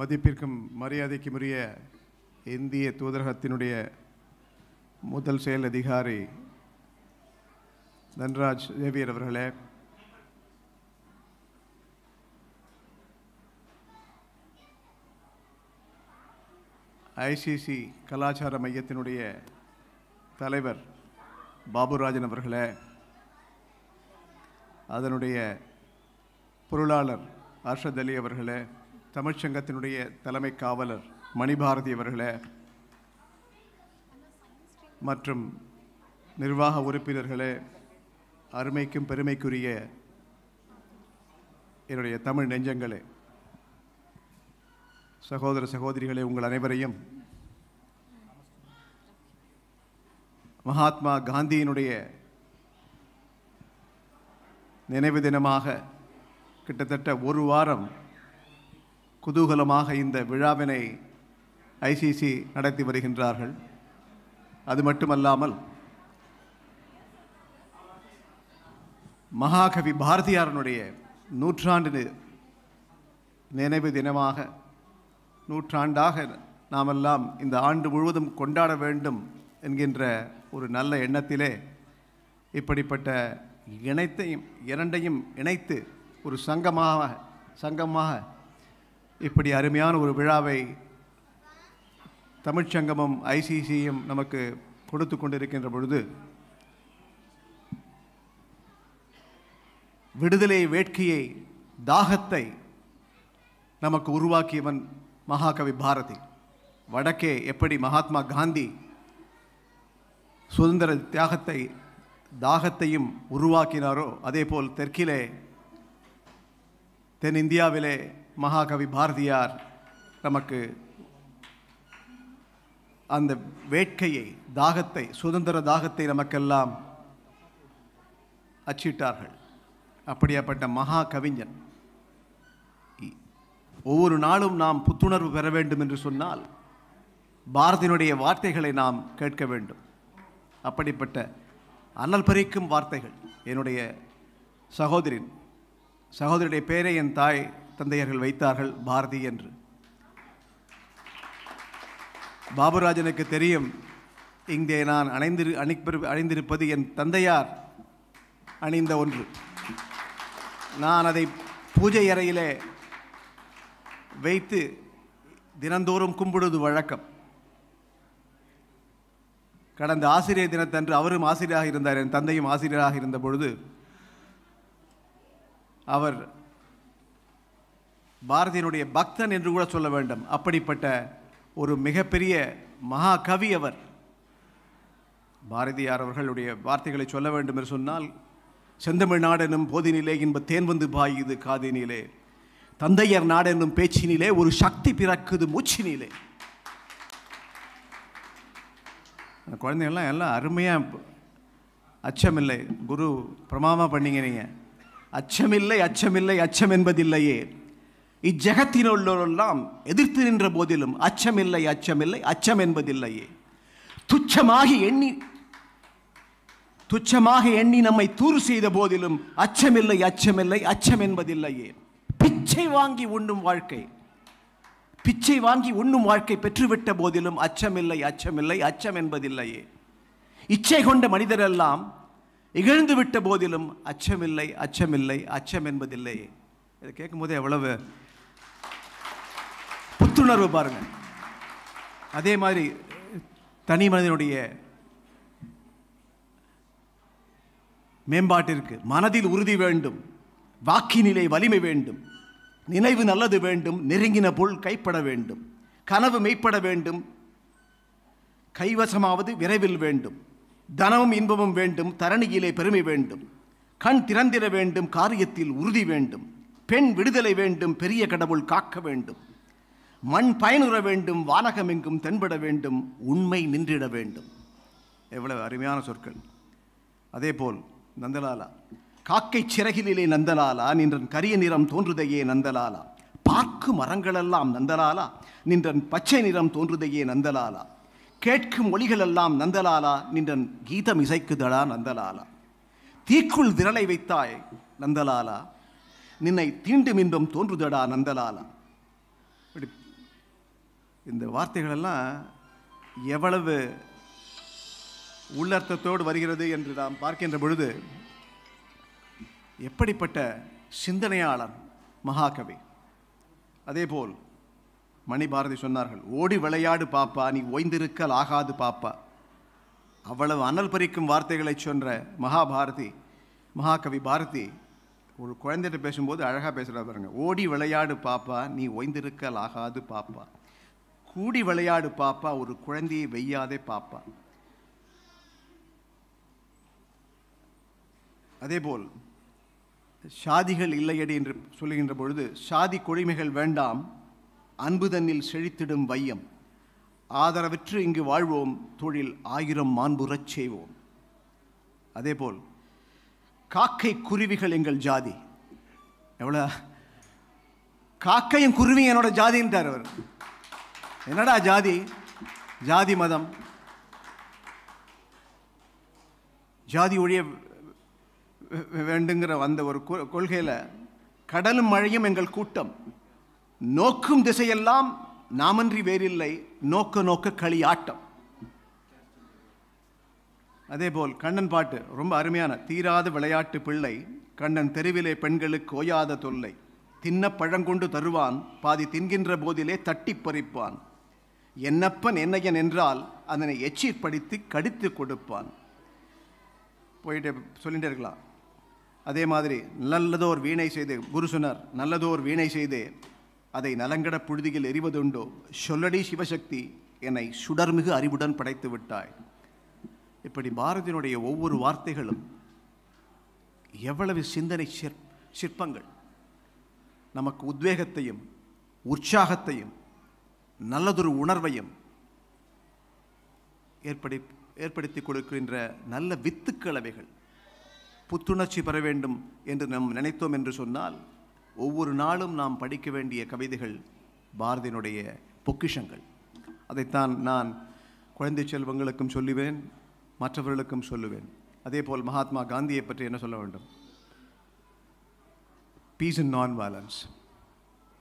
மதிப்பிற்கும் மரியாதைக்கும் உரிய இந்திய தூதரகத்தினுடைய முதல் செயல் அதிகாரி தன்ராஜ் தேவியர் அவர்களே ஐசிசி கலாச்சார மையத்தினுடைய தலைவர் பாபுராஜன் அவர்களே அதனுடைய பொருளாளர் அர்ஷத் அலி அவர்களே தமிழ்ச்சங்கத்தினுடைய தலைமை காவலர் மணிபாரதி அவர்களை மற்றும் நிர்வாக உறுப்பினர்களே அருமைக்கும் பெருமைக்குரிய என்னுடைய தமிழ் நெஞ்சங்களே சகோதர சகோதரிகளே உங்கள் அனைவரையும் மகாத்மா காந்தியினுடைய நினைவு தினமாக கிட்டத்தட்ட ஒரு வாரம் குதூகலமாக இந்த விழாவினை ஐசிசி நடத்தி வருகின்றார்கள் அது மட்டுமல்லாமல் மகாகவி பாரதியாரனுடைய நூற்றாண்டு நினைவு தினமாக நூற்றாண்டாக நாமெல்லாம் இந்த ஆண்டு முழுவதும் கொண்டாட வேண்டும் என்கின்ற ஒரு நல்ல எண்ணத்திலே இப்படிப்பட்ட இணைத்தையும் இரண்டையும் இணைத்து ஒரு சங்கமாக சங்கமாக இப்படி அருமையான ஒரு விழாவை தமிழ்ச்சங்கமும் ஐசிசியும் நமக்கு கொடுத்து கொண்டிருக்கின்ற பொழுது விடுதலை வேட்கையை தாகத்தை நமக்கு உருவாக்கியவன் மகாகவி பாரதி வடக்கே எப்படி மகாத்மா காந்தி சுதந்திர தியாகத்தை தாகத்தையும் உருவாக்கினாரோ அதே போல் தெற்கிலே தென்னிந்தியாவிலே மகாகவி பாரதியார் நமக்கு அந்த வேட்கையை தாகத்தை சுதந்திர தாகத்தை நமக்கெல்லாம் அச்சிட்டார்கள் அப்படியாப்பட்ட மகா கவிஞன் ஒவ்வொரு நாளும் நாம் புத்துணர்வு பெற வேண்டும் என்று சொன்னால் பாரதியினுடைய வார்த்தைகளை நாம் கேட்க வேண்டும் அப்படிப்பட்ட அனல் பறிக்கும் வார்த்தைகள் என்னுடைய சகோதரின் சகோதரியுடைய பேரை என் தாய் தந்தையர்கள் வைத்தார்கள் பாரதி என்று பாபுராஜனுக்கு தெரியும் இங்கே நான் அணைந்திரு அணிப்பிரு அணிந்திருப்பது என் தந்தையார் அணிந்த ஒன்று நான் அதை பூஜை அறையிலே வைத்து தினந்தோறும் கும்பிடுவது வழக்கம் கடந்த ஆசிரியர் தினத்தன்று அவரும் ஆசிரியராக இருந்தார் என் தந்தையும் ஆசிரியராக இருந்த பொழுது அவர் பாரதியினுடைய பக்தன் என்று கூட சொல்ல வேண்டும் அப்படிப்பட்ட ஒரு மிகப்பெரிய மகாகவி அவர் பாரதியார் அவர்களுடைய வார்த்தைகளை சொல்ல வேண்டும் என்று சொன்னால் செந்தமிழ் நாடெனும் போதினிலே இன்ப தேன் வந்து பாயுது காதினிலே தந்தையர் நாடெனும் பேச்சினிலே ஒரு சக்தி பிறக்குது மூச்சினிலே அந்த குழந்தைகள்லாம் எல்லாம் அருமையாக அச்சமில்லை குரு பிரமாமா பண்ணிங்க நீங்கள் அச்சமில்லை அச்சமில்லை அச்சம் என்பதில்லையே இச்சகத்தினுள்ளோரெல்லாம் எதிர்த்து நின்ற போதிலும் அச்சமில்லை அச்சமில்லை அச்சம் என்பதில்லையே துச்சமாகி எண்ணி துச்சமாக எண்ணி நம்மை தூறு செய்த போதிலும் அச்சமில்லை அச்சமில்லை அச்சம் என்பதில்லையே பிச்சை வாங்கி உண்ணும் வாழ்க்கை பிச்சை வாங்கி உண்ணும் வாழ்க்கை பெற்றுவிட்ட போதிலும் அச்சமில்லை அச்சமில்லை அச்சம் என்பதில்லையே இச்சை கொண்ட மனிதரெல்லாம் இகழ்ந்து விட்ட போதிலும் அச்சமில்லை அச்சமில்லை அச்சம் என்பதில்லையே இதை போதே எவ்வளவு புத்துணர்வு பாருங்கள் அதே மாதிரி தனி மனிதனுடைய மேம்பாட்டிற்கு மனதில் உறுதி வேண்டும் வாக்கினிலை வலிமை வேண்டும் நினைவு நல்லது வேண்டும் நெருங்கின பொருள் கைப்பட வேண்டும் கனவு மெய்ப்பட வேண்டும் கைவசமாவது விரைவில் வேண்டும் தனமும் இன்பமும் வேண்டும் தரணியிலே பெருமை வேண்டும் கண் திறந்திட வேண்டும் காரியத்தில் உறுதி வேண்டும் பெண் விடுதலை வேண்டும் பெரிய கடவுள் காக்க வேண்டும் மண் பயனுற வேண்டும் வானகமெங்கும் தென்பட வேண்டும் உண்மை நின்றிட வேண்டும் எவ்வளவு அருமையான சொற்கள் அதே போல் நந்தலாலா காக்கை சிறகிலே நந்தலாலா நின்றன் கரிய நிறம் தோன்றுதையே நந்தலாலா பார்க்கு மரங்களெல்லாம் நந்தலாலா நின்றன் பச்சை நிறம் தோன்றுதையே நந்தலாலா கேட்கும் ஒளிகளெல்லாம் நந்தலாலா நின்றன் கீதம் இசைக்குதடா நந்தலாலா தீக்குள் விரலை வைத்தாய் நந்தலாலா நின்னை தீண்டும் இன்பம் தோன்றுதடா நந்தலாலா இந்த வார்த்தைகளெல்லாம் எவ்வளவு உள்ளர்த்தத்தோடு வருகிறது என்று நாம் பார்க்கின்ற பொழுது எப்படிப்பட்ட சிந்தனையாளர் மகாகவி அதேபோல் மணிபாரதி சொன்னார்கள் ஓடி விளையாடு பாப்பா நீ ஓய்ந்திருக்கல் ஆகாது பாப்பா அவ்வளவு அனல் பறிக்கும் வார்த்தைகளை சொன்ற மகாபாரதி மகாகவி பாரதி ஒரு குழந்தைகிட்ட பேசும்போது அழகாக பேசுகிறா பாருங்கள் ஓடி விளையாடு பாப்பா நீ ஓய்ந்திருக்கல் ஆகாது பாப்பா கூடி விளையாடு பாப்பா ஒரு குழந்தையை வெய்யாதே பாப்பா அதேபோல் சாதிகள் இல்லையடி என்று சொல்லுகின்ற பொழுது சாதி கொடிமைகள் வேண்டாம் அன்பு தன்னில் செழித்திடும் வையம் ஆதரவற்று இங்கு வாழ்வோம் தொழில் ஆயிரம் மாண்புறச் செய்வோம் அதேபோல் காக்கை குருவிகள் எங்கள் ஜாதி எவ்வளோ காக்கையும் குருவியும் என்னோட ஜாதின்றார் அவர் என்னடா ஜாதி ஜாதி மதம் ஜாதி ஒழிய வேண்டுங்கிற வந்த ஒரு கொள்கையில் கடலும் மழையும் எங்கள் கூட்டம் நோக்கும் திசையெல்லாம் நாமன்றி வேறில்லை நோக்க நோக்க களி ஆட்டம் அதேபோல் கண்ணன் பாட்டு ரொம்ப அருமையான தீராத விளையாட்டு பிள்ளை கண்ணன் தெருவிலே பெண்களுக்கு ஓயாத தொல்லை தின்ன பழங்கொண்டு தருவான் பாதி தின்கின்ற போதிலே தட்டி பறிப்பான் என்னப்பன் என்னையன் என்றால் அதனை எச்சிற்படுத்தி கடித்து கொடுப்பான் போயிட்டு சொல்லிகிட்டே இருக்கலாம் அதே மாதிரி நல்லதோர் வீணை செய்து குரு சொன்னார் நல்லதோர் வீணை செய்து அதை நலங்கட புழுதியில் எறிவதுண்டோ சொல்லடி சிவசக்தி என்னை சுடர்மிகு அறிவுடன் படைத்து விட்டாய் இப்படி பாரதியினுடைய ஒவ்வொரு வார்த்தைகளும் எவ்வளவு சிந்தனை சிற் சிற்பங்கள் நமக்கு உத்வேகத்தையும் உற்சாகத்தையும் நல்லதொரு உணர்வையும் ஏற்படி ஏற்படுத்தி கொடுக்கின்ற நல்ல வித்துக்களவைகள் புத்துணர்ச்சி பெற வேண்டும் என்று நாம் நினைத்தோம் என்று சொன்னால் ஒவ்வொரு நாளும் நாம் படிக்க வேண்டிய கவிதைகள் பாரதியினுடைய பொக்கிஷங்கள் அதைத்தான் நான் குழந்தை செல்வங்களுக்கும் சொல்லுவேன் மற்றவர்களுக்கும் சொல்லுவேன் அதே போல் மகாத்மா காந்தியை பற்றி என்ன சொல்ல வேண்டும் peace in non violence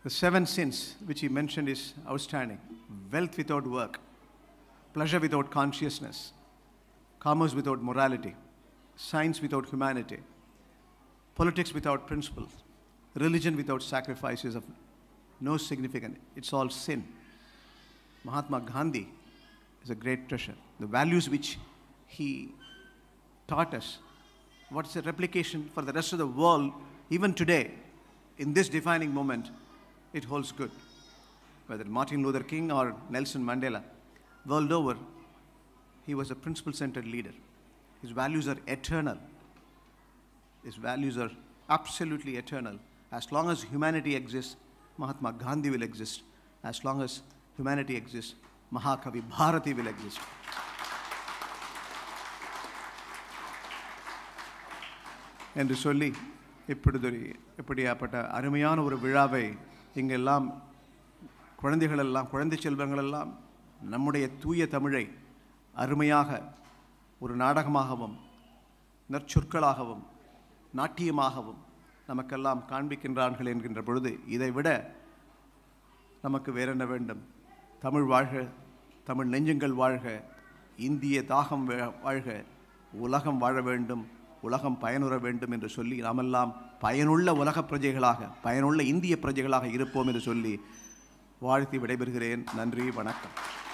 The seven sins which he mentioned is outstanding wealth without work, pleasure without consciousness, commerce without morality, science without humanity, politics without principles, religion without sacrifices of no significance. It's all sin. Mahatma Gandhi is a great treasure. The values which he taught us, what's the replication for the rest of the world, even today, in this defining moment, it holds good. Whether Martin Luther King or Nelson Mandela, world over, he was a principle centered leader. His values are eternal. His values are absolutely eternal. As long as humanity exists, Mahatma Gandhi will exist. As long as humanity exists, Mahakavi Bharati will exist. என்று சொல்லி இப்படி இப்படியாப்பட்ட அருமையான ஒரு விழாவை இங்கெல்லாம் குழந்தைகளெல்லாம் குழந்தை செல்வங்களெல்லாம் நம்முடைய தூய தமிழை அருமையாக ஒரு நாடகமாகவும் நற்சொற்களாகவும் நாட்டியமாகவும் நமக்கெல்லாம் காண்பிக்கின்றார்கள் என்கின்ற பொழுது இதை விட நமக்கு வேற என்ன வேண்டும் தமிழ் வாழ்க தமிழ் நெஞ்சுங்கள் வாழ்க இந்திய தாகம் வாழ்க உலகம் வாழ வேண்டும் உலகம் பயனுற வேண்டும் என்று சொல்லி நாமெல்லாம் பயனுள்ள உலக பிரஜைகளாக பயனுள்ள இந்திய பிரஜைகளாக இருப்போம் என்று சொல்லி வாழ்த்தி விடைபெறுகிறேன் நன்றி வணக்கம்